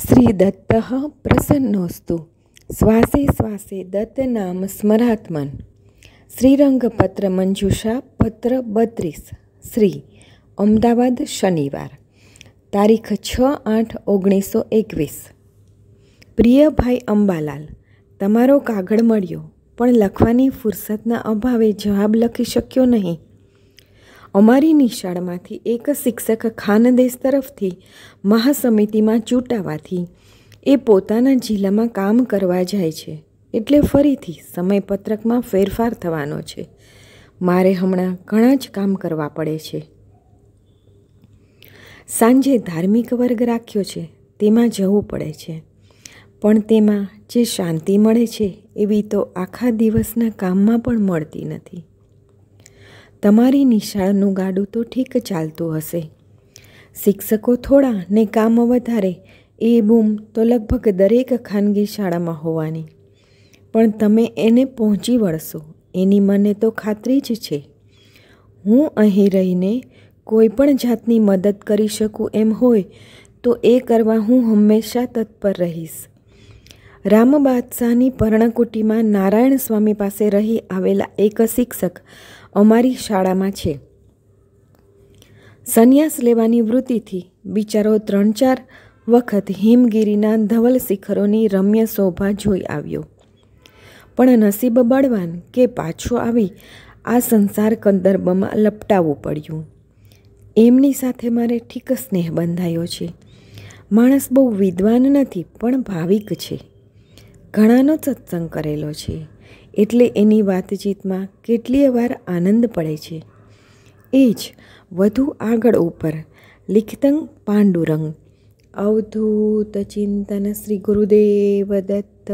શ્રી દત્ત પ્રસન્નોસ્તુ શ્વાસે શ્વાસે દત્ત નામ સ્મરાત્મન શ્રીરંગપત્ર મંજુષા પત્ર બત્રીસ શ્રી અમદાવાદ શનિવાર તારીખ છ આઠ ઓગણીસો એકવીસ પ્રિય ભાઈ અંબાલાલ તમારો કાગળ મળ્યો પણ લખવાની ફુરસદના અભાવે જવાબ લખી શક્યો નહીં અમારી નિશાળમાંથી એક શિક્ષક ખાનદેશ તરફથી મહાસમિતિમાં ચૂંટાવાથી એ પોતાના જિલ્લામાં કામ કરવા જાય છે એટલે ફરીથી સમયપત્રકમાં ફેરફાર થવાનો છે મારે હમણાં ઘણા જ કામ કરવા પડે છે સાંજે ધાર્મિક વર્ગ રાખ્યો છે તેમાં જવું પડે છે પણ તેમાં જે શાંતિ મળે છે એવી તો આખા દિવસના કામમાં પણ મળતી નથી તમારી નિશાળનું ગાડું તો ઠીક ચાલતું હશે શિક્ષકો થોડા ને કામ વધારે એ બૂમ તો લગભગ દરેક ખાનગી શાળામાં હોવાની પણ તમે એને પહોંચી વળશો એની મને તો ખાતરી જ છે હું અહીં રહીને કોઈ પણ જાતની મદદ કરી શકું એમ હોય તો એ કરવા હું હંમેશા તત્પર રહીશ રામ બાદશાહની પર્ણકુટીમાં નારાયણ સ્વામી પાસે રહી આવેલા એક શિક્ષક અમારી શાળામાં છે સંન્યાસ લેવાની વૃત્તિથી બિચારો ત્રણ ચાર વખત હિમગીરીના ધવલ શિખરોની રમ્ય શોભા જોઈ આવ્યો પણ નસીબ બળવાન કે પાછો આવી આ સંસાર કંદર્ભમાં લપટાવવું પડ્યું એમની સાથે મારે ઠીક સ્નેહ બંધાયો છે માણસ બહુ વિદ્વાન નથી પણ ભાવિક છે ઘણાનો સત્સંગ કરેલો છે એટલે એની વાતચીતમાં કેટલીય વાર આનંદ પડે છે એ જ વધુ આગળ ઉપર લિખતંગ પાંડુરંગ અવધૂત ચિંતન શ્રી ગુરુદેવ દત્ત